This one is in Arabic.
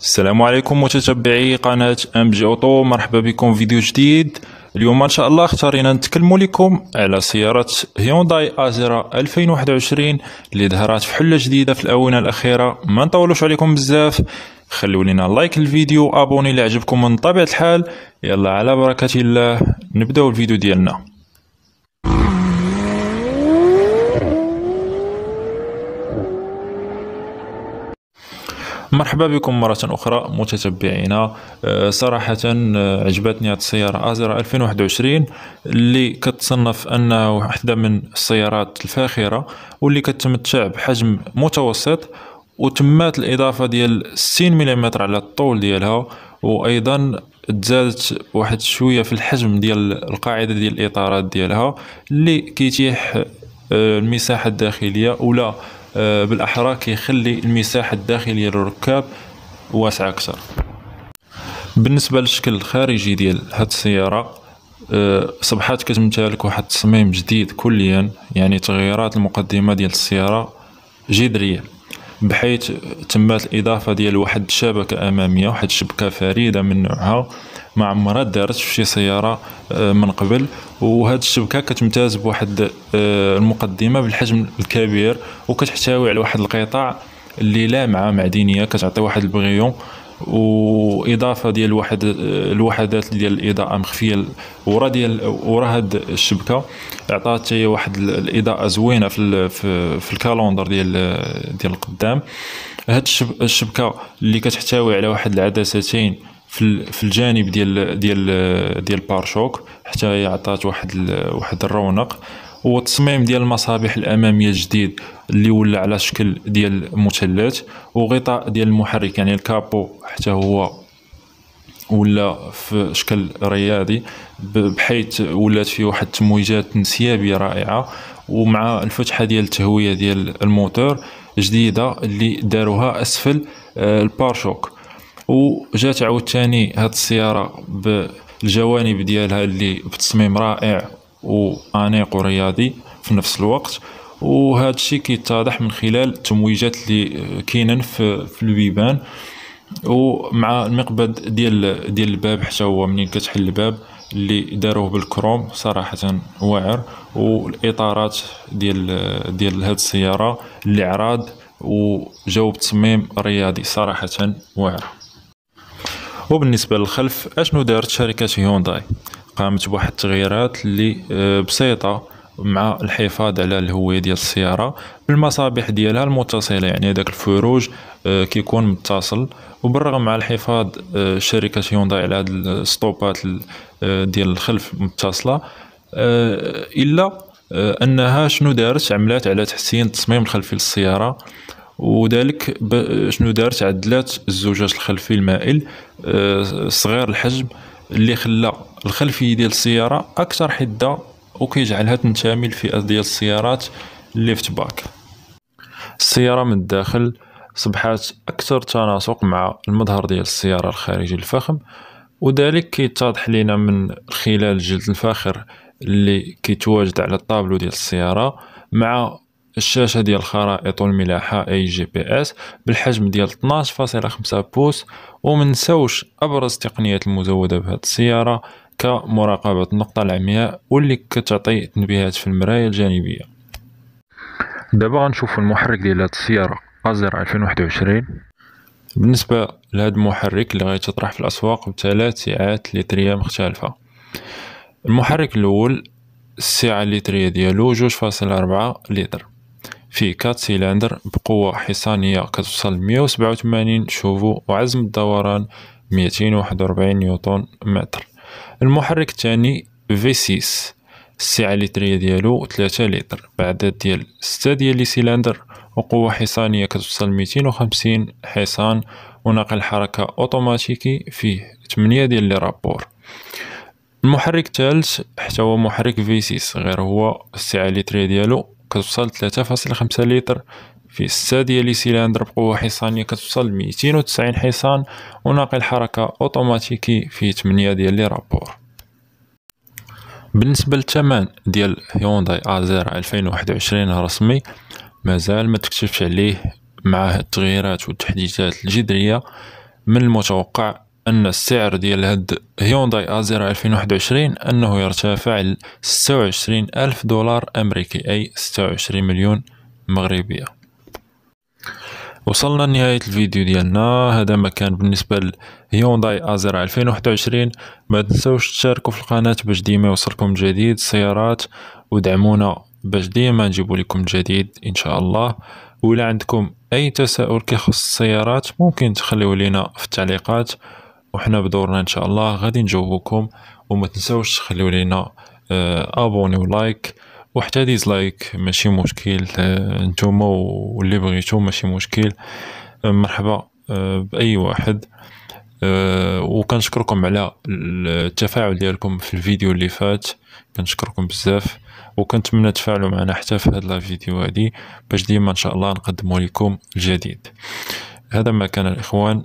السلام عليكم متتبعي قناة ام جي اوتو مرحبا بكم في فيديو جديد اليوم ان شاء الله اختارينا نتكلموا لكم على سيارة هيونداي ازيرا 2021 اللي ظهرت في حلة جديدة في الاونة الاخيرة ما نطولوش عليكم بزاف خلوا لنا لايك الفيديو ابوني اللي عجبكم من طبيعة الحال يلا على بركة الله نبداو الفيديو ديالنا مرحبا بكم مرة أخرى متتبعينا آه، صراحة آه، عجبتني هذه السيارة أزرا 2021 اللي كتصنف أنها واحدة من السيارات الفاخرة واللي كتمتع بحجم متوسط وتمات الإضافة ديال 60 ملم على الطول ديالها وأيضا تزادت واحد شوية في الحجم ديال القاعدة ديال الإطارات ديالها اللي كيتيح آه، المساحة الداخلية ولا آه، بالاحرى كيخلي المساحه الداخليه للركاب واسعه اكثر بالنسبه للشكل الخارجي ديال هاد السياره آه، صبحات كتمتلك واحد التصميم جديد كليا يعني تغييرات المقدمه ديال السياره جذريه بحيث تمات الاضافه ديال واحد الشبكه اماميه واحد الشبكه فريده من نوعها ما عمرها دارت في شي سياره آه، من قبل وهاد الشبكه كتمتاز بواحد آه، المقدمه بالحجم الكبير وكتحتوي على واحد القطاع اللي لامعه معدنيه كتعطي واحد البغيون واضافه ديال واحد الوحدات ديال الاضاءه مخفيه ورا ديال ورا هاد الشبكه عطات واحد الاضاءه زوينه في في الكالندر ديال ديال القدام هاد الشبكه اللي كتحتوي على واحد العدستين في في الجانب ديال ديال ديال بارشوك حتى هي عطات واحد واحد الرونق هو ديال المصابيح الاماميه الجديد اللي ولا على شكل ديال مثلث وغطاء ديال المحرك يعني الكابو حتى هو ولا في شكل رياضي بحيث ولات فيه واحد التمويجات انسيابيه رائعه ومع الفتحه ديال التهويه ديال الموتور جديده اللي داروها اسفل آه، البارشوك وجات عاوتاني هاد السياره بالجوانب ديالها اللي بتصميم رائع وانيق ورياضي في نفس الوقت وهذا الشيء كيتضح من خلال التمويجات اللي كاينين في, في البيبان ومع المقبض ديال ديال الباب حتى هو منين كتحل الباب اللي داروه بالكروم صراحه واعر والاطارات ديال ديال هاد السياره اللي عراض وجاوب تصميم رياضي صراحه واعر وبالنسبه للخلف اشنو دارت شركه هيونداي قامت بواحد التغييرات اللي آه، بسيطه مع الحفاظ على الهويه ديال السياره بالمصابيح ديالها المتصله يعني هذاك الفروج آه، كيكون متصل وبالرغم على الحفاظ آه، شركه هيونداي على هاد السطوبات ديال الخلف متصله الا انها شنو دارت عملات على تحسين التصميم الخلفي للسياره وذلك شنو دارت عدلات الزجاج الخلفي المائل صغير الحجم اللي خلى الخلفيه ديال السياره اكثر حده وكيجعلها تنتمي لفئه ديال السيارات ليفت باك السياره من الداخل صبحات اكثر تناسق مع المظهر ديال السياره الخارجي الفخم وذلك كيتضح لنا من خلال الجلد الفاخر اللي كيتواجد على الطابلو ديال السياره مع الشاشة ديال الخرائط والملاحة اي جي بي اس بالحجم ديال 12.5 و ومنساوش ابرز تقنيات المزودة بهذه السيارة كمراقبة النقطة العمياء واللي كتعطي تنبيهات في المراية الجانبية دابا غنشوفو المحرك ديال هاد السيارة ازر 2021 بالنسبة لهاد المحرك اللي غيتطرح في الأسواق بثلاث سعات لترية مختلفة المحرك الأول السعة اللترية ديالو جوج فاصلة ربعة لتر فيه كات سيلندر بقوة حصانية كتوصل 187 شوفو وعزم الدوران 241 نيوتن متر المحرك الثاني V6 السعة اللترية ديالو 3 لتر بعدات ديال 6 ديال لي سيلندر وقوة حصانية كتوصل 250 حصان وناقل حركة اوتوماتيكي فيه 8 ديال لي رابور المحرك الثالث حتى هو محرك V6 غير هو السعة اللترية ديالو كتوصل 3.5 لتر في 6 ديال سيلاندر بقوة حصانية كتوصل 290 حصان وناقل حركة اوتوماتيكي في 8 ديال لي رابور بالنسبة للثمن ديال هيونداي ازير 2021 رسمي مازال ما تكتشفش عليه مع التغييرات والتحديثات الجذرية من المتوقع أن السعر ديال هاد هيونداي أزيرا 2021 أنه يرتفع ل 26 ألف دولار أمريكي أي 26 مليون مغربية وصلنا لنهاية الفيديو ديالنا هذا ما كان بالنسبة لهيونداي أزيرا 2021 ما تنسوش تشاركوا في القناة باش ديما يوصلكم جديد السيارات ودعمونا باش ديما نجيبوا لكم جديد إن شاء الله ولا عندكم أي تساؤل كيخص السيارات ممكن تخليو لينا في التعليقات وحنا بدورنا ان شاء الله غادي نجاوبكم وما تنساوش تخليو لينا آه، ابوني ولايك وحتى ديزلايك ماشي مشكل آه، نتوما واللي بغيتو ماشي مشكل آه، مرحبا باي واحد وكنشكركم على التفاعل ديالكم في الفيديو اللي فات كنشكركم بزاف وكنتمنى تفاعلوا معنا حتى في هاد لا فيديو هادي باش ديما ان شاء الله نقدموا لكم الجديد هذا ما كان الاخوان